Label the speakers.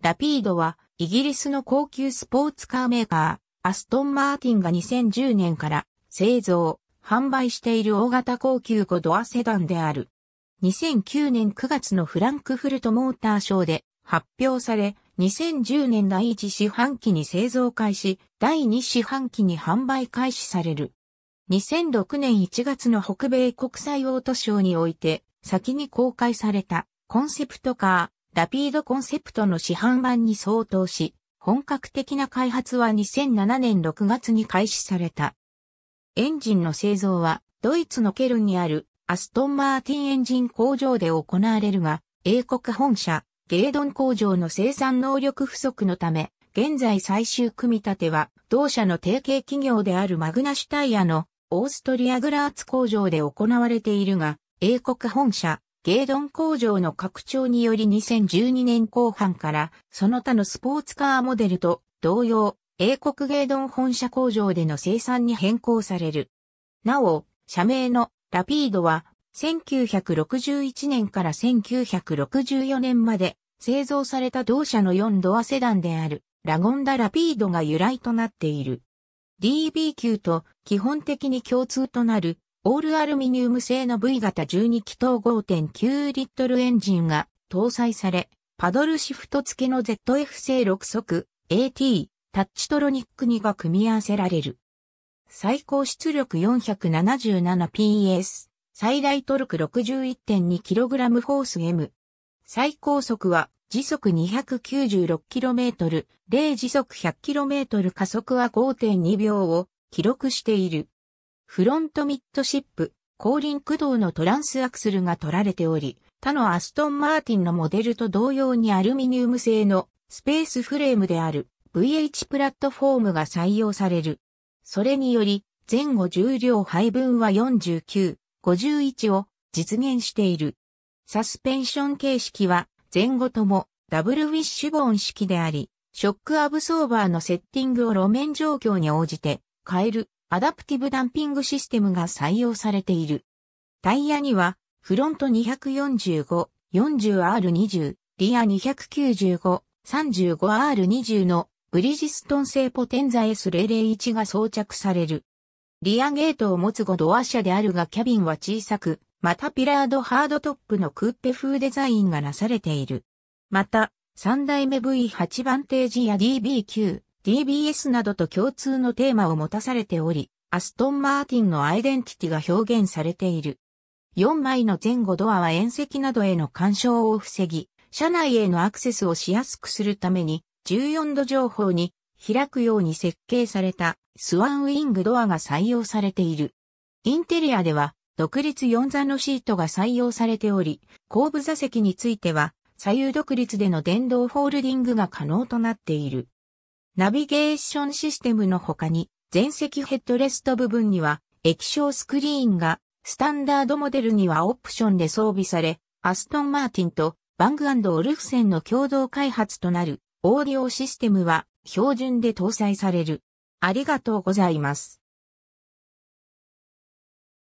Speaker 1: ラピードは、イギリスの高級スポーツカーメーカー、アストン・マーティンが2010年から製造、販売している大型高級5ドアセダンである。2009年9月のフランクフルトモーターショーで発表され、2010年第1四半期に製造開始、第2四半期に販売開始される。2006年1月の北米国際オートショーにおいて、先に公開されたコンセプトカー、ラピードコンセプトの市販版に相当し、本格的な開発は2007年6月に開始された。エンジンの製造はドイツのケルンにあるアストンマーティンエンジン工場で行われるが、英国本社ゲードン工場の生産能力不足のため、現在最終組み立ては同社の提携企業であるマグナシュタイヤのオーストリアグラーツ工場で行われているが、英国本社ゲイドン工場の拡張により2012年後半からその他のスポーツカーモデルと同様、英国ゲイドン本社工場での生産に変更される。なお、社名のラピードは1961年から1964年まで製造された同社の4ドアセダンであるラゴンダラピードが由来となっている。DB 級と基本的に共通となるオールアルミニウム製の V 型12気筒5.9リットルエンジンが搭載され、パドルシフト付きの ZF 製6速 AT タッチトロニック2が組み合わせられる。最高出力 477PS、最大トルク 61.2kg フォース M。最高速は時速 296km、0時速 100km 加速は5.2秒を記録している。フロントミッドシップ、後輪駆動のトランスアクスルが取られており、他のアストンマーティンのモデルと同様にアルミニウム製のスペースフレームである VH プラットフォームが採用される。それにより、前後重量配分は49、51を実現している。サスペンション形式は前後ともダブルウィッシュボーン式であり、ショックアブソーバーのセッティングを路面状況に応じて変えるアダプティブダンピングシステムが採用されている。タイヤには、フロント245、40R20、リア295、35R20 のブリジストン製ポテンザ S001 が装着される。リアゲートを持つ5ドア車であるがキャビンは小さく、またピラードハードトップのクーペ風デザインがなされている。また、3代目 V8 バンテージや DB9、DBS などと共通のテーマを持たされており、アストンマーティンのアイデンティティが表現されている。4枚の前後ドアは縁石などへの干渉を防ぎ、車内へのアクセスをしやすくするために、14度情報に開くように設計されたスワンウィングドアが採用されている。インテリアでは独立4座のシートが採用されており、後部座席については左右独立での電動フォールディングが可能となっている。ナビゲーションシステムの他に、全席ヘッドレスト部分には液晶スクリーンが、スタンダードモデルにはオプションで装備され、アストンマーティンとバングオルフセンの共同開発となるオーディオシステムは標準で搭載される。ありがとうございます。